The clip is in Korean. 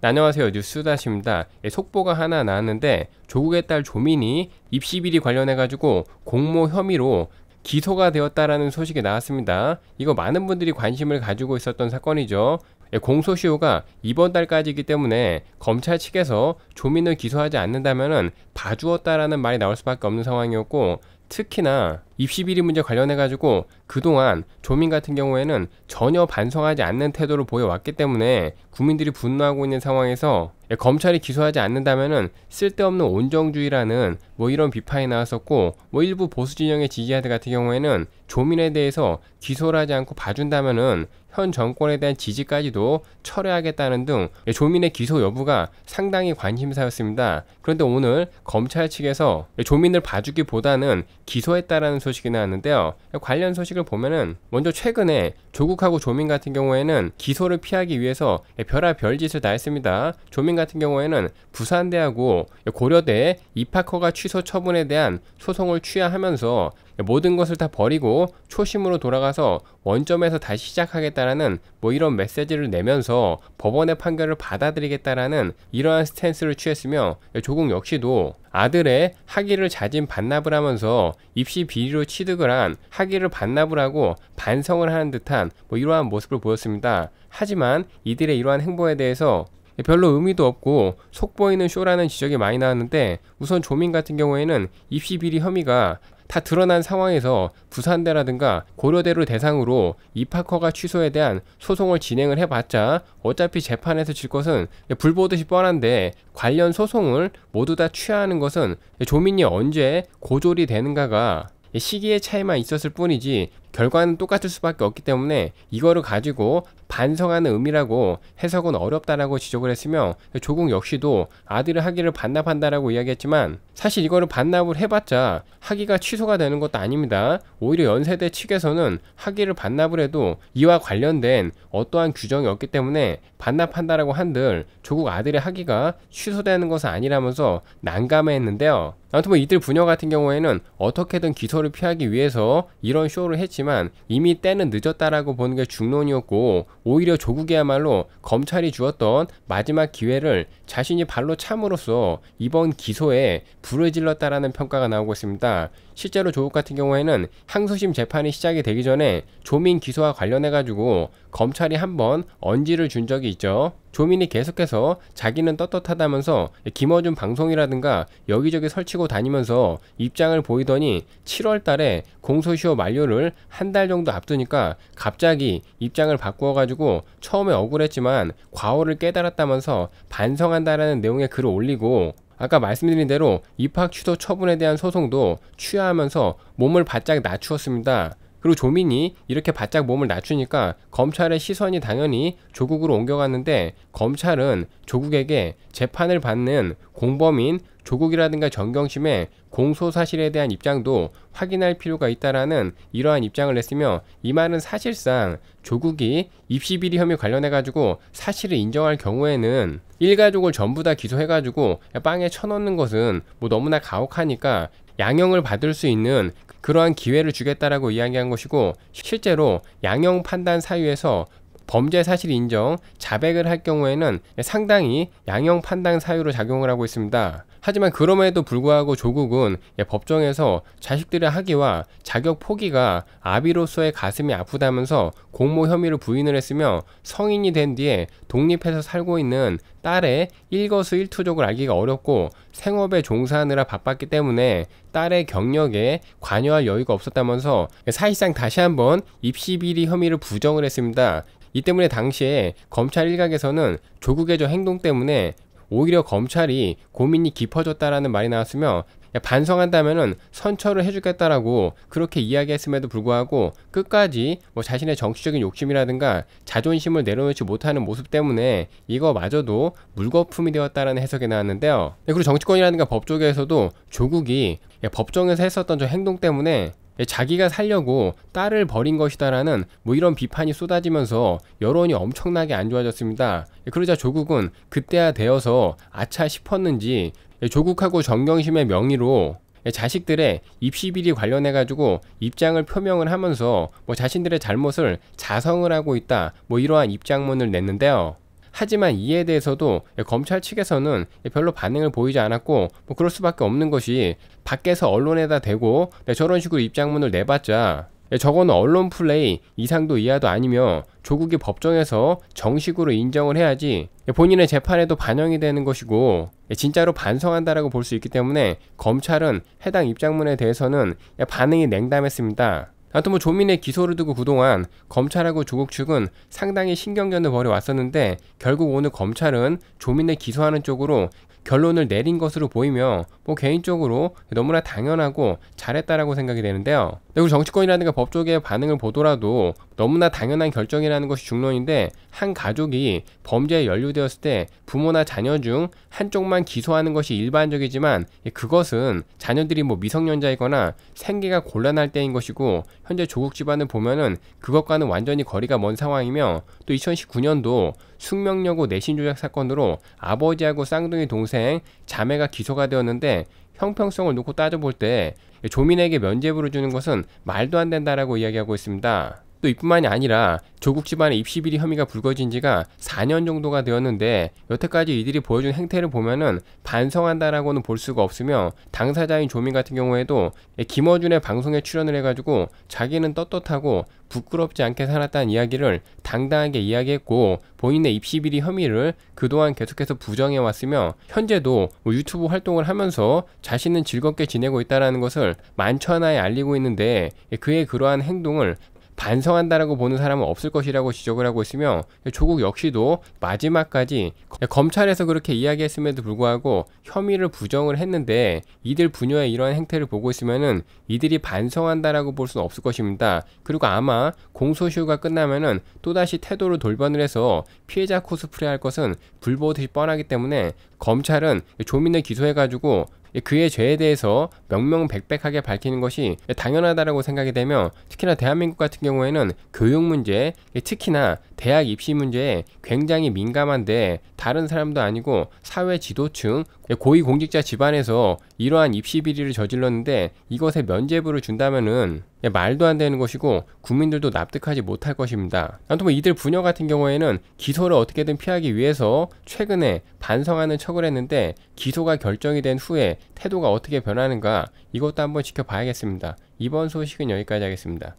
안녕하세요 뉴스다시입니다 예, 속보가 하나 나왔는데 조국의 딸 조민이 입시 비리 관련해 가지고 공모 혐의로 기소가 되었다라는 소식이 나왔습니다 이거 많은 분들이 관심을 가지고 있었던 사건이죠 예, 공소시효가 이번 달까지이기 때문에 검찰 측에서 조민을 기소하지 않는다면 봐주었다라는 말이 나올 수밖에 없는 상황이었고 특히나 입시 비리 문제 관련해 가지고 그동안 조민 같은 경우에는 전혀 반성하지 않는 태도를 보여왔기 때문에 국민들이 분노하고 있는 상황에서 예, 검찰이 기소하지 않는다면은 쓸데없는 온정주의라는 뭐 이런 비판이 나왔었고 뭐 일부 보수 진영의 지지자들 같은 경우에는 조민에 대해서 기소를 하지 않고 봐준다면은 현 정권에 대한 지지까지도 철회하겠다는 등 예, 조민의 기소 여부가 상당히 관심사였습니다. 그런데 오늘 검찰 측에서 예, 조민을 봐주기보다는 기소했다라는 소식이 나왔는데요. 관련 소식을 보면은 먼저 최근에 조국하고 조민 같은 경우에는 기소를 피하기 위해서 별의별 짓을 다 했습니다. 조민 같은 경우에는 부산대하고 고려대 입학허가 취소 처분에 대한 소송을 취하하면서 모든 것을 다 버리고 초심으로 돌아가서 원점에서 다시 시작하겠다라는 뭐 이런 메시지를 내면서 법원의 판결을 받아들이겠다라는 이러한 스탠스를 취했으며 조국 역시도 아들의 학위를 자진 반납을 하면서 입시 비리로 취득을 한 학위를 반납을 하고 반성을 하는 듯한 뭐 이러한 모습을 보였습니다. 하지만 이들의 이러한 행보에 대해서 예, 별로 의미도 없고 속보이는 쇼라는 지적이 많이 나왔는데 우선 조민 같은 경우에는 입시 비리 혐의가 다 드러난 상황에서 부산대라든가 고려대를 대상으로 입학허가 취소에 대한 소송을 진행을 해봤자 어차피 재판에서 질 것은 예, 불보듯이 뻔한데 관련 소송을 모두 다 취하하는 것은 예, 조민이 언제 고졸이 되는가가 시기의 차이만 있었을 뿐이지 결과는 똑같을 수밖에 없기 때문에 이거를 가지고 반성하는 의미라고 해석은 어렵다라고 지적을 했으며 조국 역시도 아들의 학위를 반납한다라고 이야기했지만 사실 이거를 반납을 해봤자 학위가 취소가 되는 것도 아닙니다. 오히려 연세대 측에서는 학위를 반납을 해도 이와 관련된 어떠한 규정이 없기 때문에 반납한다라고 한들 조국 아들의 학위가 취소되는 것은 아니라면서 난감해했는데요. 아무튼 뭐 이들 부녀 같은 경우에는 어떻게든 기소를 피하기 위해서 이런 쇼를 했지 했지만 이미 때는 늦었다라고 보는 게 중론이었고 오히려 조국이야말로 검찰이 주었던 마지막 기회를 자신이 발로 참으로써 이번 기소에 불을 질렀다라는 평가가 나오고 있습니다. 실제로 조국 같은 경우에는 항소심 재판이 시작이 되기 전에 조민 기소와 관련해 가지고 검찰이 한번 언지를 준 적이 있죠. 조민이 계속해서 자기는 떳떳하다면서 김어준 방송이라든가 여기저기 설치고 다니면서 입장을 보이더니 7월 달에 공소시효 만료를 한 달 정도 앞두니까 갑자기 입장을 바꾸어가지고 처음에 억울했지만 과오를 깨달았다면서 반성한다라는 내용의 글을 올리고 아까 말씀드린 대로 입학 취소 처분에 대한 소송도 취하하면서 몸을 바짝 낮추었습니다. 그리고 조민이 이렇게 바짝 몸을 낮추니까 검찰의 시선이 당연히 조국으로 옮겨갔는데 검찰은 조국에게 재판을 받는 공범인 조국이라든가 정경심의 공소 사실에 대한 입장도 확인할 필요가 있다라는 이러한 입장을 냈으며 이 말은 사실상 조국이 입시 비리 혐의 관련해 가지고 사실을 인정할 경우에는 일가족을 전부 다 기소해 가지고 빵에 쳐넣는 것은 뭐 너무나 가혹하니까 양형을 받을 수 있는 그러한 기회를 주겠다라고 이야기한 것이고 실제로 양형 판단 사유에서 범죄 사실 인정, 자백을 할 경우에는 상당히 양형 판단 사유로 작용을 하고 있습니다. 하지만 그럼에도 불구하고 조국은 예, 법정에서 자식들의 학위와 자격 포기가 아비로서의 가슴이 아프다면서 공모 혐의를 부인을 했으며 성인이 된 뒤에 독립해서 살고 있는 딸의 일거수일투족을 알기가 어렵고 생업에 종사하느라 바빴기 때문에 딸의 경력에 관여할 여유가 없었다면서 예, 사실상 다시 한번 입시 비리 혐의를 부정을 했습니다. 이 때문에 당시에 검찰 일각에서는 조국의 저 행동 때문에 오히려 검찰이 고민이 깊어졌다라는 말이 나왔으며 반성한다면은 선처를 해주겠다라고 그렇게 이야기했음에도 불구하고 끝까지 뭐 자신의 정치적인 욕심이라든가 자존심을 내려놓지 못하는 모습 때문에 이거마저도 물거품이 되었다라는 해석이 나왔는데요. 네, 그리고 정치권이라든가 법조계에서도 조국이 예, 법정에서 했었던 저 행동 때문에 예, 자기가 살려고 딸을 버린 것이다라는 뭐 이런 비판이 쏟아지면서 여론이 엄청나게 안 좋아졌습니다. 예, 그러자 조국은 그때야 되어서 아차 싶었는지 예, 조국하고 정경심의 명의로 자식들의 입시 비리 관련해 가지고 입장을 표명을 하면서 뭐 자신들의 잘못을 자성을 하고 있다 뭐 이러한 입장문을 냈는데요. 하지만 이에 대해서도 검찰 측에서는 별로 반응을 보이지 않았고 뭐 그럴 수밖에 없는 것이 밖에서 언론에다 대고 네, 저런 식으로 입장문을 내봤자 네, 저거는 언론 플레이 이상도 이하도 아니며 조국이 법정에서 정식으로 인정을 해야지 네, 본인의 재판에도 반영이 되는 것이고 진짜로 반성한다라고 볼 수 있기 때문에 검찰은 해당 입장문에 대해서는 반응이 냉담했습니다. 아무튼 뭐 조민의 기소를 두고 그동안 검찰하고 조국 측은 상당히 신경전을 벌여왔었는데 결국 오늘 검찰은 조민의 기소하는 쪽으로 결론을 내린 것으로 보이며 뭐 개인적으로 너무나 당연하고 잘했다라고 생각이 되는데요. 그리고 정치권이라든가 법조계의 반응을 보더라도 너무나 당연한 결정이라는 것이 중론인데 한 가족이 범죄에 연루되었을 때 부모나 자녀 중 한쪽만 기소하는 것이 일반적이지만 예, 그것은 자녀들이 뭐 미성년자이거나 생계가 곤란할 때인 것이고 현재 조국 집안을 보면은 그것과는 완전히 거리가 먼 상황이며 또 2019년도 숙명여고 내신 조작 사건으로 아버지하고 쌍둥이 동생 자매가 기소가 되었는데 형평성을 놓고 따져볼 때 조민에게 면죄부를 주는 것은 말도 안 된다라고 이야기하고 있습니다. 또 이뿐만이 아니라 조국 집안의 입시 비리 혐의가 불거진 지가 4년 정도가 되었는데 여태까지 이들이 보여준 행태를 보면은 반성한다라고는 볼 수가 없으며 당사자인 조민 같은 경우에도 김어준의 방송에 출연을 해가지고 자기는 떳떳하고 부끄럽지 않게 살았다는 이야기를 당당하게 이야기했고 본인의 입시 비리 혐의를 그동안 계속해서 부정해 왔으며 현재도 뭐 유튜브 활동을 하면서 자신은 즐겁게 지내고 있다라는 것을 만천하에 알리고 있는데 그의 그러한 행동을 반성한다라고 보는 사람은 없을 것이라고 지적을 하고 있으며 조국 역시도 마지막까지 검찰에서 그렇게 이야기했음에도 불구하고 혐의를 부정을 했는데 이들 부녀의 이러한 행태를 보고 있으면은 이들이 반성한다라고 볼 수는 없을 것입니다. 그리고 아마 공소시효가 끝나면은 또다시 태도를 돌변을 해서 피해자 코스프레 할 것은 불보듯이 뻔하기 때문에 검찰은 조민을 기소해가지고 예, 그의 죄에 대해서 명명백백하게 밝히는 것이 당연하다고 생각이 되며 특히나 대한민국 같은 경우에는 교육 문제, 예, 특히나 대학 입시 문제에 굉장히 민감한데 다른 사람도 아니고 사회 지도층, 예, 고위공직자 집안에서 이러한 입시 비리를 저질렀는데 이것에 면죄부를 준다면은 예, 말도 안 되는 것이고 국민들도 납득하지 못할 것입니다. 아무튼 뭐 이들 부녀 같은 경우에는 기소를 어떻게든 피하기 위해서 최근에 반성하는 척을 했는데 기소가 결정이 된 후에 태도가 어떻게 변하는가 이것도 한번 지켜봐야겠습니다. 이번 소식은 여기까지 하겠습니다.